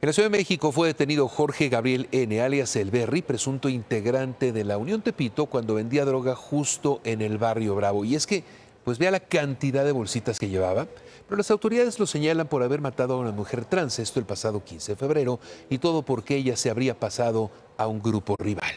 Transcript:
En la Ciudad de México fue detenido Jorge Gabriel N., alias El presunto integrante de la Unión Tepito, cuando vendía droga justo en el barrio Bravo. Y es que, pues vea la cantidad de bolsitas que llevaba, pero las autoridades lo señalan por haber matado a una mujer trans, esto el pasado 15 de febrero, y todo porque ella se habría pasado a un grupo rival.